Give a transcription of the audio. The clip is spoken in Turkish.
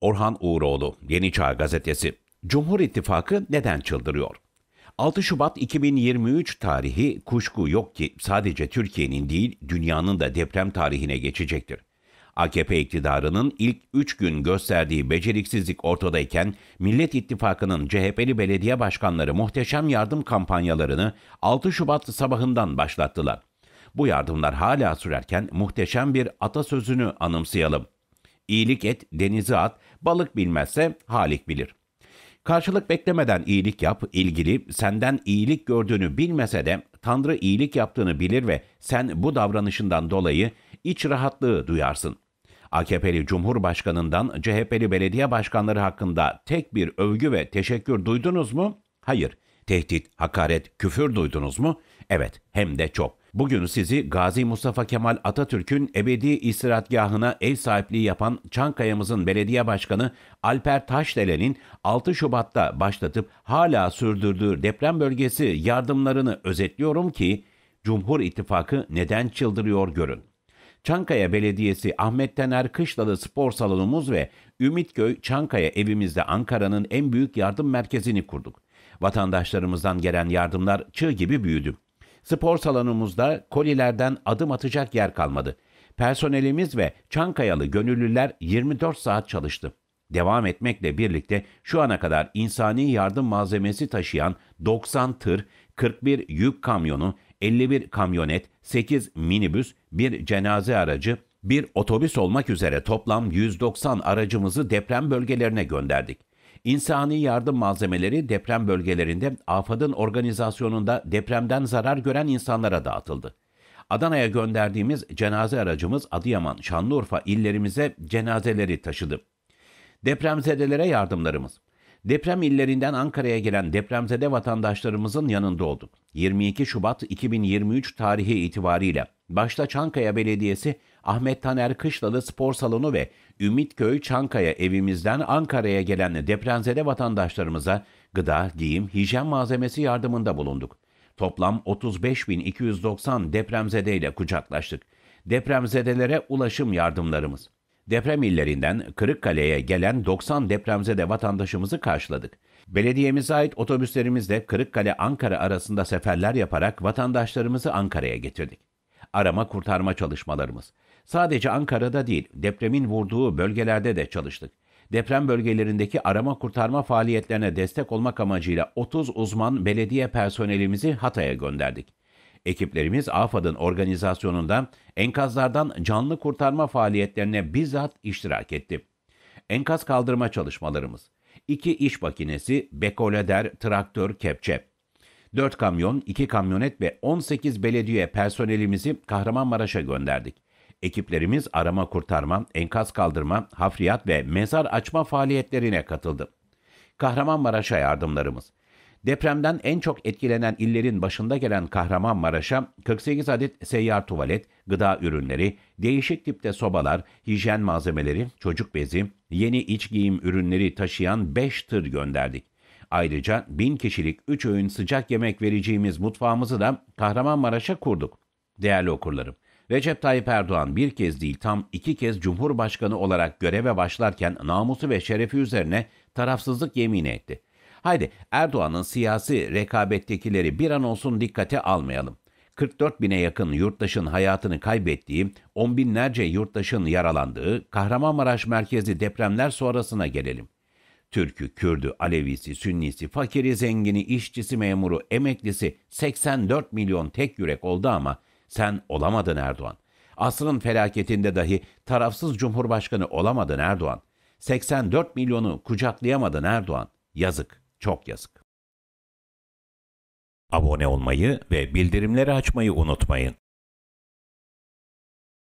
Orhan Uğuroğlu, Yeni Çağ Gazetesi. Cumhur İttifakı neden çıldırıyor? 6 Şubat 2023 tarihi kuşku yok ki sadece Türkiye'nin değil dünyanın da deprem tarihine geçecektir. AKP iktidarının ilk 3 gün gösterdiği beceriksizlik ortadayken Millet İttifakı'nın CHP'li belediye başkanları muhteşem yardım kampanyalarını 6 Şubat sabahından başlattılar. Bu yardımlar hala sürerken muhteşem bir atasözünü anımsayalım. İyilik et, denize at, balık bilmezse Halik bilir. Karşılık beklemeden iyilik yap, ilgili senden iyilik gördüğünü bilmese de Tanrı iyilik yaptığını bilir ve sen bu davranışından dolayı iç rahatlığı duyarsın. AKP'li Cumhurbaşkanından CHP'li belediye başkanları hakkında tek bir övgü ve teşekkür duydunuz mu? Hayır. Tehdit, hakaret, küfür duydunuz mu? Evet, hem de çok. Bugün sizi Gazi Mustafa Kemal Atatürk'ün ebedi istirahatgahına ev sahipliği yapan Çankaya'mızın belediye başkanı Alper Taşdelen'in 6 Şubat'ta başlatıp hala sürdürdüğü deprem bölgesi yardımlarını özetliyorum ki Cumhur İttifakı neden çıldırıyor görün. Çankaya Belediyesi Ahmet Tener Kışlalı Spor Salonumuz ve Ümitköy Çankaya evimizde Ankara'nın en büyük yardım merkezini kurduk. Vatandaşlarımızdan gelen yardımlar çığ gibi büyüdü. Spor salonumuzda kolilerden adım atacak yer kalmadı. Personelimiz ve Çankayalı gönüllüler 24 saat çalıştı. Devam etmekle birlikte şu ana kadar insani yardım malzemesi taşıyan 90 tır, 41 yük kamyonu, 51 kamyonet, 8 minibüs, bir cenaze aracı, bir otobüs olmak üzere toplam 190 aracımızı deprem bölgelerine gönderdik. İnsani yardım malzemeleri deprem bölgelerinde AFAD'ın organizasyonunda depremden zarar gören insanlara dağıtıldı. Adana'ya gönderdiğimiz cenaze aracımız Adıyaman, Şanlıurfa illerimize cenazeleri taşıdı. Depremzedelere yardımlarımız Deprem illerinden Ankara'ya gelen depremzede vatandaşlarımızın yanında olduk. 22 Şubat 2023 tarihi itibariyle başta Çankaya Belediyesi, Ahmet Taner Kışlalı Spor Salonu ve Ümitköy Çankaya evimizden Ankara'ya gelen depremzede vatandaşlarımıza gıda, giyim, hijyen malzemesi yardımında bulunduk. Toplam 35.290 depremzedeyle kucaklaştık. Depremzedelere ulaşım yardımlarımız Deprem illerinden Kırıkkale'ye gelen 90 depremze de vatandaşımızı karşıladık. Belediyemize ait otobüslerimizle Kırıkkale-Ankara arasında seferler yaparak vatandaşlarımızı Ankara'ya getirdik. Arama kurtarma çalışmalarımız. Sadece Ankara'da değil, depremin vurduğu bölgelerde de çalıştık. Deprem bölgelerindeki arama kurtarma faaliyetlerine destek olmak amacıyla 30 uzman belediye personelimizi Hatay'a gönderdik. Ekiplerimiz AFAD'ın organizasyonunda enkazlardan canlı kurtarma faaliyetlerine bizzat iştirak etti. Enkaz kaldırma çalışmalarımız. 2 iş makinesi, bekoleder, traktör, kepçe. 4 kamyon, 2 kamyonet ve 18 belediye personelimizi Kahramanmaraş'a gönderdik. Ekiplerimiz arama kurtarma, enkaz kaldırma, hafriyat ve mezar açma faaliyetlerine katıldı. Kahramanmaraş'a yardımlarımız Depremden en çok etkilenen illerin başında gelen Kahramanmaraş'a 48 adet seyyar tuvalet, gıda ürünleri, değişik tipte sobalar, hijyen malzemeleri, çocuk bezi, yeni iç giyim ürünleri taşıyan 5 tır gönderdik. Ayrıca 1000 kişilik 3 öğün sıcak yemek vereceğimiz mutfağımızı da Kahramanmaraş'a kurduk. Değerli okurlarım, Recep Tayyip Erdoğan bir kez değil tam iki kez Cumhurbaşkanı olarak göreve başlarken namusu ve şerefi üzerine tarafsızlık yemini etti. Haydi Erdoğan'ın siyasi rekabettekileri bir an olsun dikkate almayalım. 44 bine yakın yurttaşın hayatını kaybettiği, on binlerce yurttaşın yaralandığı Kahramanmaraş merkezi depremler sonrasına gelelim. Türk'ü, Kürd'ü, Alevisi, Sünnisi, fakiri, zengini, işçisi, memuru, emeklisi 84 milyon tek yürek oldu ama sen olamadın Erdoğan. Asrın felaketinde dahi tarafsız cumhurbaşkanı olamadın Erdoğan. 84 milyonu kucaklayamadın Erdoğan. Yazık. Çok yazık. Abone olmayı ve bildirimleri açmayı unutmayın.